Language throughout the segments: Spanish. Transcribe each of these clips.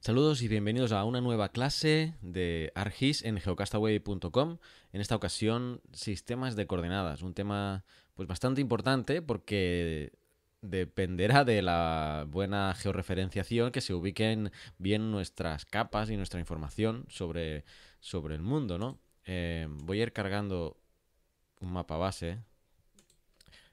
Saludos y bienvenidos a una nueva clase de Argis en geocastaway.com. En esta ocasión, sistemas de coordenadas, un tema pues bastante importante porque dependerá de la buena georreferenciación que se ubiquen bien nuestras capas y nuestra información sobre, sobre el mundo, ¿no? Eh, voy a ir cargando un mapa base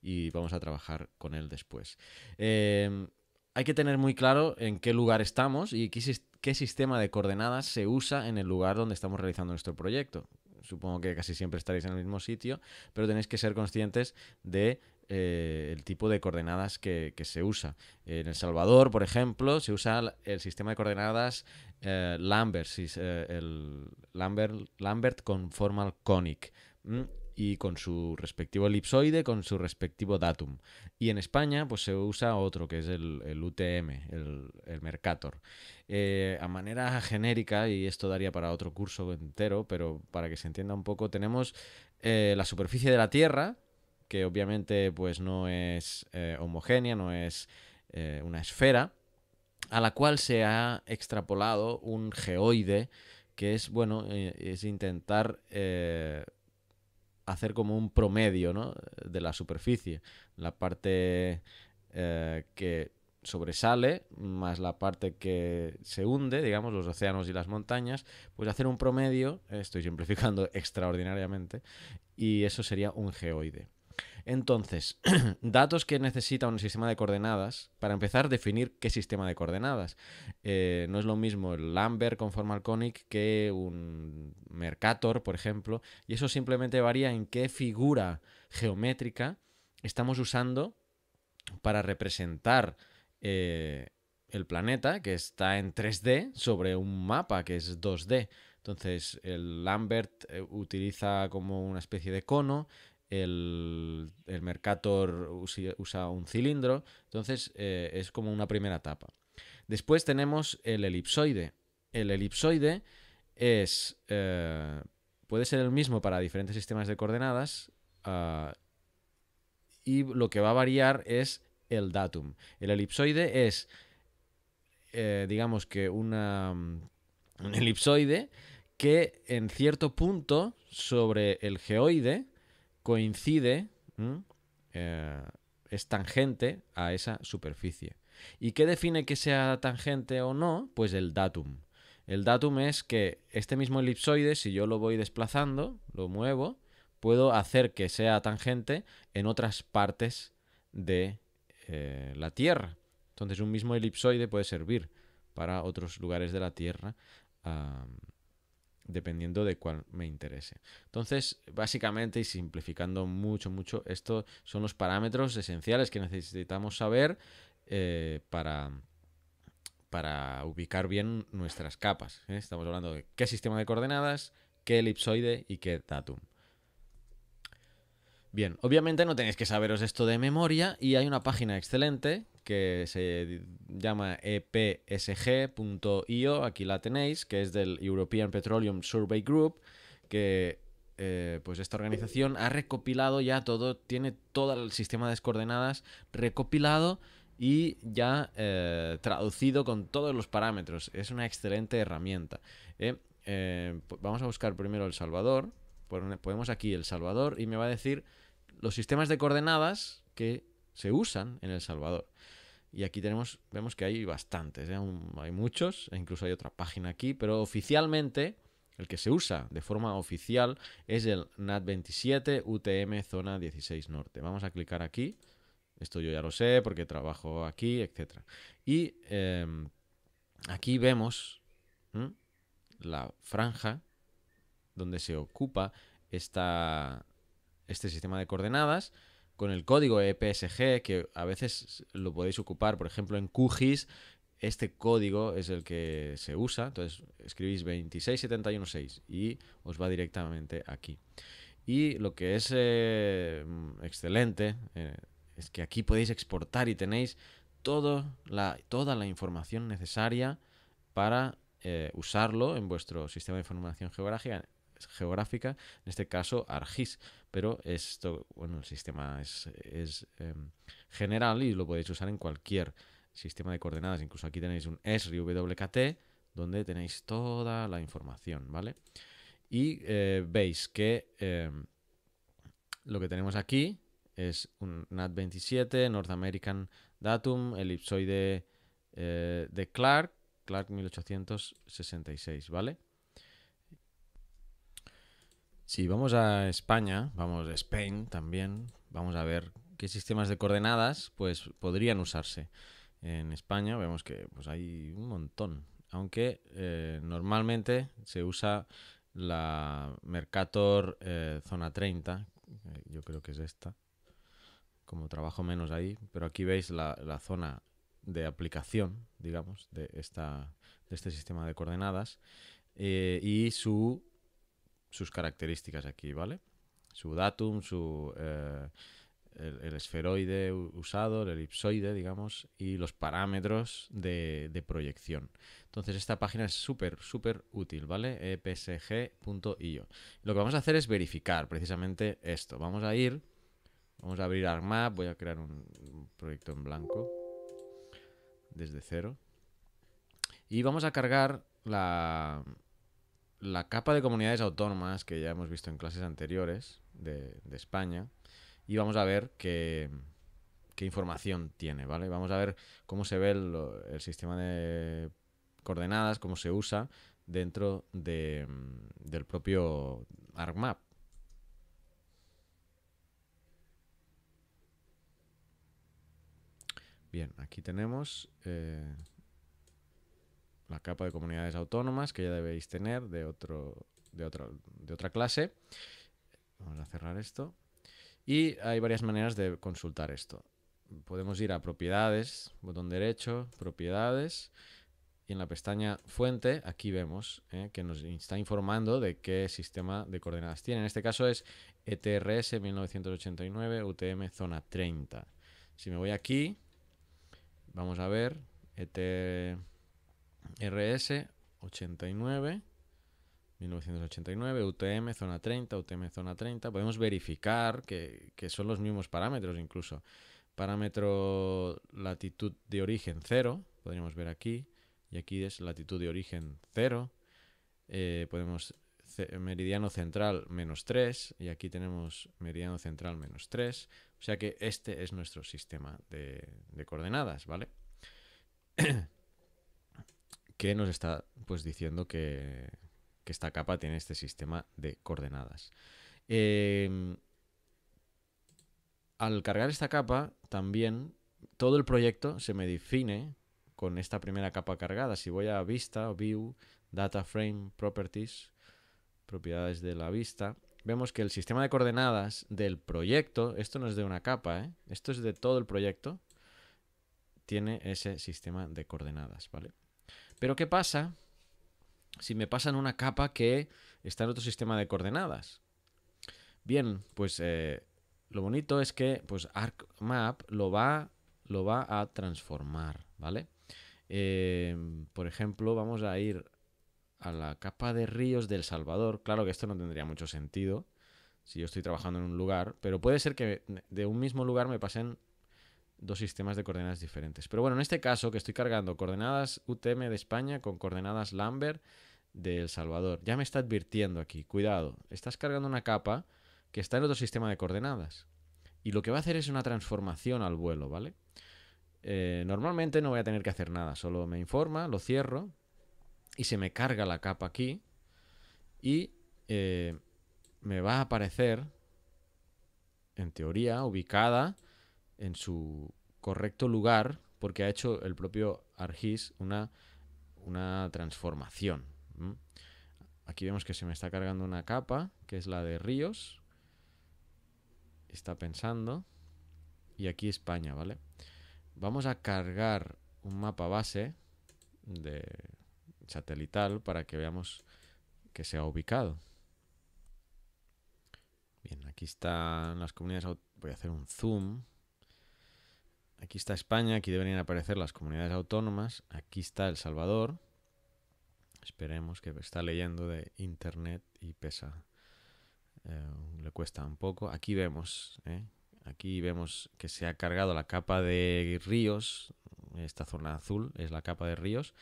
y vamos a trabajar con él después. Eh, hay que tener muy claro en qué lugar estamos y qué, sistema de coordenadas se usa en el lugar donde estamos realizando nuestro proyecto. Supongo que casi siempre estaréis en el mismo sitio, pero tenéis que ser conscientes de eh, el tipo de coordenadas que, se usa. En El Salvador, por ejemplo, se usa el sistema de coordenadas eh, Lambert, eh, el Lambert, Lambert conformal conic y con su respectivo elipsoide, con su respectivo datum. Y en España, pues se usa otro, que es el, UTM, el, el Mercator. Eh, a manera genérica, y esto daría para otro curso entero, pero para que se entienda un poco, tenemos eh, la superficie de la Tierra, que obviamente pues no es eh, homogénea, no es una esfera, a la cual se ha extrapolado un geoide, que es, bueno, es intentar hacer como un promedio de la superficie. La parte eh, que sobresale más la parte que se hunde, digamos, los océanos y las montañas, pues hacer un promedio, estoy simplificando extraordinariamente, y eso sería un geoide. Entonces, datos que necesita un sistema de coordenadas, para empezar, definir qué sistema de coordenadas. Eh, no es lo mismo el Lambert con forma conic que un Mercator, por ejemplo, y eso simplemente varía en qué figura geométrica estamos usando para representar eh, el planeta, que está en 3D, sobre un mapa que es 2D. Entonces, el Lambert eh, utiliza como una especie de cono, el, Mercator usa un cilindro, entonces eh, es como una primera etapa. Después tenemos el elipsoide. El elipsoide es, eh, puede ser el mismo para diferentes sistemas de coordenadas ah, y lo que va a variar es el datum. El elipsoide es, eh, digamos que una, un elipsoide que en cierto punto sobre el geoide coincide, ¿Mm? eh, es tangente a esa superficie. ¿Y qué define que sea tangente o no? Pues el datum. El datum es que este mismo elipsoide, si yo lo voy desplazando, lo muevo, puedo hacer que sea tangente en otras partes de eh, la Tierra. Entonces un mismo elipsoide puede servir para otros lugares de la Tierra dependiendo de cuál me interese. Entonces, básicamente y simplificando mucho, mucho, estos son los parámetros esenciales que necesitamos saber eh, para, ubicar bien nuestras capas. ¿eh? Estamos hablando de qué sistema de coordenadas, qué elipsoide y qué datum. Bien, obviamente no tenéis que saberos esto de memoria y hay una página excelente que se llama epsg.io, aquí la tenéis, que es del European Petroleum Survey Group, que eh, pues esta organización ha recopilado ya todo, tiene todo el sistema de coordenadas recopilado y ya eh, traducido con todos los parámetros. Es una excelente herramienta. ¿eh? Pues vamos a buscar primero El Salvador. Ponemos aquí El Salvador y me va a decir los sistemas de coordenadas que se usan en El Salvador. Y aquí tenemos, vemos que hay bastantes, ¿eh? hay muchos, e incluso hay otra página aquí, pero oficialmente el que se usa de forma oficial es el NAT27 UTM Zona 16 Norte. Vamos a clicar aquí. Esto yo ya lo sé porque trabajo aquí, etc. Y em, aquí vemos la franja donde se ocupa este sistema de coordenadas con el código EPSG, que a veces lo podéis ocupar, por ejemplo, en QGIS, este código es el que se usa, entonces escribís 26716 y os va directamente aquí. Y lo que es eh, excelente eh, es que aquí podéis exportar y tenéis la, toda la información necesaria para eh, usarlo en vuestro sistema de información geográfica, geográfica, en este caso Argis, pero esto, bueno, el sistema es, em, general y lo podéis usar en cualquier sistema de coordenadas, incluso aquí tenéis un ESRI WKT, donde tenéis toda la información, ¿vale? Y eh, veis que em, lo que tenemos aquí es un NAT27, North American Datum, elipsoide eh, de Clark, Clark 1866, ¿vale? Si vamos a España, vamos a Spain también, vamos a ver qué sistemas de coordenadas pues, podrían usarse. En España vemos que pues, hay un montón, aunque eh, normalmente se usa la Mercator eh, Zona 30, eh, yo creo que es esta, como trabajo menos ahí, pero aquí veis la, zona de aplicación, digamos, de, esta, de este sistema de coordenadas y su sus características aquí, ¿vale? Su datum, su, eh, el, esferoide usado, el elipsoide, digamos, y los parámetros de, proyección. Entonces esta página es súper, súper útil, ¿vale? epsg.io. Lo que vamos a hacer es verificar precisamente esto. Vamos a ir, vamos a abrir ArcMap, voy a crear un proyecto en blanco desde cero. Y vamos a cargar la, la capa de comunidades autónomas que ya hemos visto en clases anteriores de, España y vamos a ver qué, información tiene, ¿vale? Vamos a ver cómo se ve el, sistema de coordenadas, cómo se usa dentro del propio ArcMap. Bien, aquí tenemos... Eh, capa de comunidades autónomas que ya debéis tener de, otro, de, de otra clase. Vamos a cerrar esto. Y hay varias maneras de consultar esto. Podemos ir a propiedades, botón derecho, propiedades, y en la pestaña fuente aquí vemos eh, que nos está informando de qué sistema de coordenadas tiene. En este caso es ETRS 1989 UTM zona 30. Si me voy aquí, vamos a ver ETRS RS 89, 1989, UTM zona 30, UTM zona 30. Podemos verificar que, son los mismos parámetros incluso. Parámetro latitud de origen 0, podríamos ver aquí. Y aquí es latitud de origen 0. Eh, podemos meridiano central menos 3 y aquí tenemos meridiano central menos 3. O sea que este es nuestro sistema de coordenadas, ¿vale? que nos está pues diciendo que, esta capa tiene este sistema de coordenadas. Em, al cargar esta capa, también todo el proyecto se me define con esta primera capa cargada. Si voy a vista, view, data frame, properties, propiedades de la vista, vemos que el sistema de coordenadas del proyecto, esto no es de una capa, ¿eh? esto es de todo el proyecto, tiene ese sistema de coordenadas, ¿vale? Pero ¿qué pasa si me pasan una capa que está en otro sistema de coordenadas? Bien, pues eh, lo bonito es que pues ArcMap lo va, lo va a transformar, ¿vale? Em, por ejemplo, vamos a ir a la capa de ríos del Salvador. Claro que esto no tendría mucho sentido si yo estoy trabajando en un lugar, pero puede ser que de un mismo lugar me pasen dos sistemas de coordenadas diferentes. Pero bueno, en este caso que estoy cargando coordenadas UTM de España con coordenadas Lambert de El Salvador. Ya me está advirtiendo aquí, cuidado, estás cargando una capa que está en otro sistema de coordenadas. Y lo que va a hacer es una transformación al vuelo, ¿vale? Eh, normalmente no voy a tener que hacer nada, solo me informa, lo cierro y se me carga la capa aquí y eh, me va a aparecer, en teoría, ubicada en su correcto lugar, porque ha hecho el propio Argis una, una transformación. Aquí vemos que se me está cargando una capa, que es la de Ríos. Está pensando. Y aquí España, ¿vale? Vamos a cargar un mapa base de satelital para que veamos que se ha ubicado. Bien, aquí están las comunidades. Voy a hacer un zoom Aquí está España, aquí deberían aparecer las comunidades autónomas, aquí está El Salvador. Esperemos que está leyendo de internet y pesa, eh, le cuesta un poco. Aquí vemos, eh, aquí vemos que se ha cargado la capa de ríos, esta zona azul es la capa de ríos,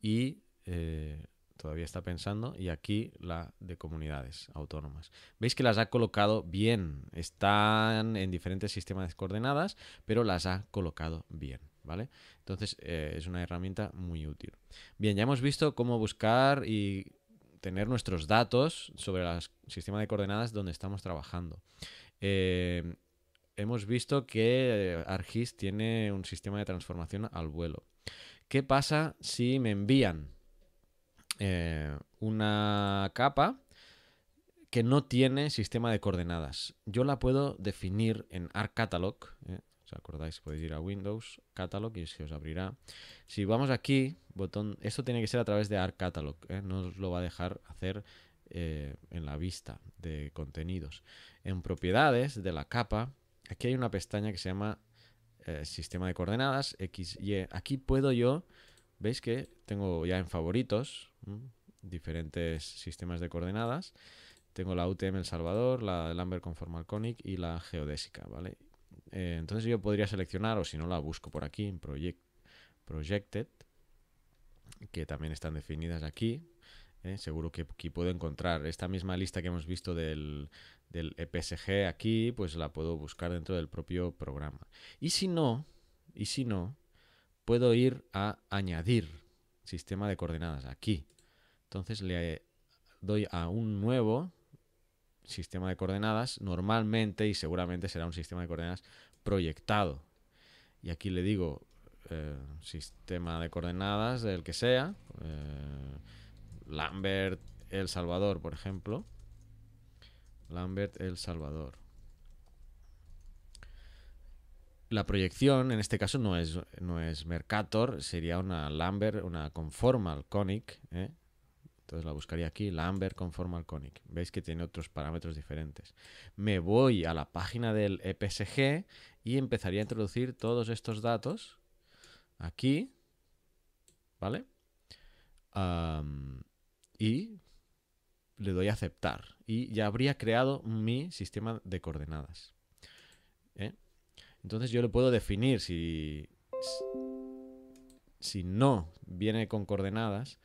y eh, todavía está pensando, y aquí la de comunidades autónomas. Veis que las ha colocado bien, están en diferentes sistemas de coordenadas, pero las ha colocado bien. ¿Vale? Entonces eh, es una herramienta muy útil. Bien, ya hemos visto cómo buscar y tener nuestros datos sobre el sistema de coordenadas donde estamos trabajando. Eh, hemos visto que eh, ArcGIS tiene un sistema de transformación al vuelo. ¿Qué pasa si me envían eh, una capa que no tiene sistema de coordenadas. Yo la puedo definir en ARC Catalog. Eh, ¿Os acordáis? Podéis ir a Windows, Catalog y se os abrirá. Si vamos aquí, botón. Esto tiene que ser a través de ARC Catalog. Eh, no os lo va a dejar hacer en la vista de contenidos. En propiedades de la capa, aquí hay una pestaña que se llama Sistema de coordenadas, X, Y. Aquí puedo yo. ¿Veis que tengo ya en favoritos? diferentes sistemas de coordenadas. Tengo la UTM El Salvador, la Lambert Conic y la geodésica, ¿vale? Eh, entonces yo podría seleccionar, o si no, la busco por aquí en Projected, que también están definidas aquí. ¿eh? seguro que aquí puedo encontrar esta misma lista que hemos visto del, del EPSG aquí, pues la puedo buscar dentro del propio programa. Y si no, y si no, puedo ir a añadir sistema de coordenadas aquí. Entonces le doy a un nuevo sistema de coordenadas, normalmente y seguramente será un sistema de coordenadas proyectado. Y aquí le digo eh, sistema de coordenadas del que sea, eh, Lambert El Salvador, por ejemplo. Lambert El Salvador. La proyección en este caso no es, no es Mercator, sería una Lambert, una conformal conic, ¿eh? Entonces la buscaría aquí, la Amber Conform Conic. Veis que tiene otros parámetros diferentes. Me voy a la página del EPSG y empezaría a introducir todos estos datos aquí, ¿vale? y le doy a aceptar y ya habría creado mi sistema de coordenadas. ¿eh? Entonces yo lo puedo definir si, si no viene con coordenadas,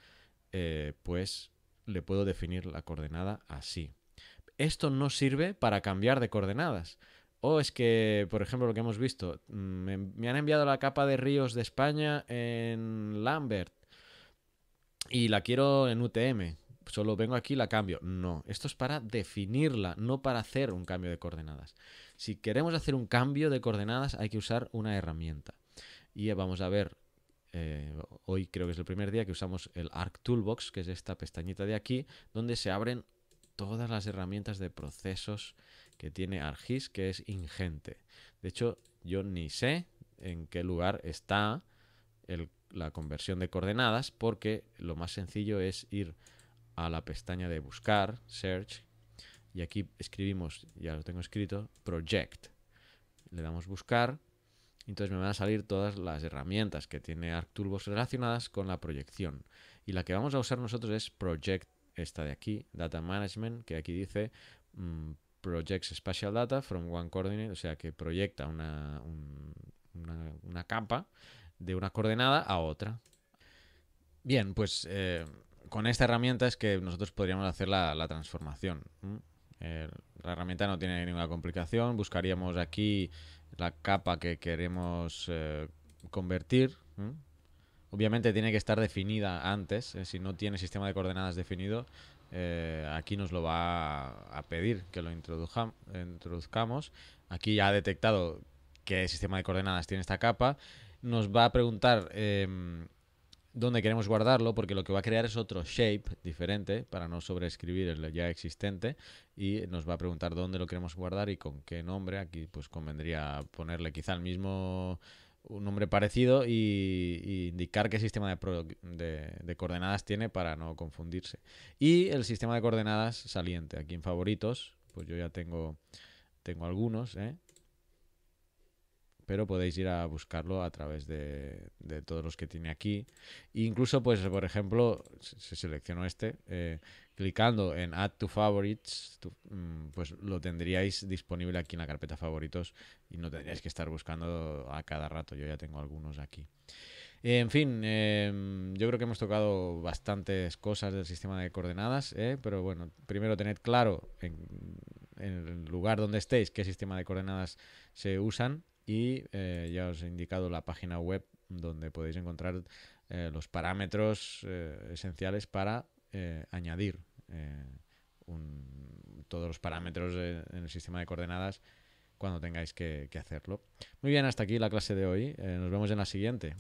eh, pues le puedo definir la coordenada así. Esto no sirve para cambiar de coordenadas. O es que, por ejemplo, lo que hemos visto, mm, me, me han enviado la capa de ríos de España en Lambert y la quiero en UTM. Solo vengo aquí y la cambio. No, esto es para definirla, no para hacer un cambio de coordenadas. Si queremos hacer un cambio de coordenadas hay que usar una herramienta. Y vamos a ver eh, hoy creo que es el primer día que usamos el Arc Toolbox, que es esta pestañita de aquí, donde se abren todas las herramientas de procesos que tiene ArcGIS, que es ingente. De hecho, yo ni sé en qué lugar está la conversión de coordenadas, porque lo más sencillo es ir a la pestaña de buscar, search, y aquí escribimos, ya lo tengo escrito, project. Le damos buscar entonces me van a salir todas las herramientas que tiene ArcTurbos relacionadas con la proyección. Y la que vamos a usar nosotros es Project, esta de aquí, Data Management, que aquí dice mm, Projects Spatial Data from One Coordinate, o sea que proyecta una, una, capa de una coordenada a otra. Bien, pues eh, con esta herramienta es que nosotros podríamos hacer la, transformación. Eh, la herramienta no tiene ninguna complicación. Buscaríamos aquí la capa que queremos eh, convertir. Obviamente tiene que estar definida antes. Eh, si no tiene sistema de coordenadas definido, eh, aquí nos lo va a, pedir que lo introduzcamos. Aquí ya ha detectado qué sistema de coordenadas tiene esta capa. Nos va a preguntar em, donde queremos guardarlo porque lo que va a crear es otro shape diferente para no sobreescribir el ya existente y nos va a preguntar dónde lo queremos guardar y con qué nombre. Aquí pues convendría ponerle quizá el mismo un nombre parecido y, indicar qué sistema de, coordenadas tiene para no confundirse. Y el sistema de coordenadas saliente. Aquí en favoritos, pues yo ya tengo, tengo algunos, ¿eh? pero podéis ir a buscarlo a través de, todos los que tiene aquí. incluso, pues, por ejemplo, si seleccionó este, eh, clicando en Add to Favorites, mm, pues lo tendríais disponible aquí en la carpeta favoritos y no tendríais que estar buscando a cada rato. Yo ya tengo algunos aquí. En fin, em, yo creo que hemos tocado bastantes cosas del sistema de coordenadas, eh, pero bueno, primero tened claro en el lugar donde estéis qué sistema de coordenadas se usan y eh, ya os he indicado la página web donde podéis encontrar eh, los parámetros eh, esenciales para añadir todos los parámetros en el sistema de coordenadas cuando tengáis que, hacerlo. Muy bien, hasta aquí la clase de hoy. nos vemos en la siguiente.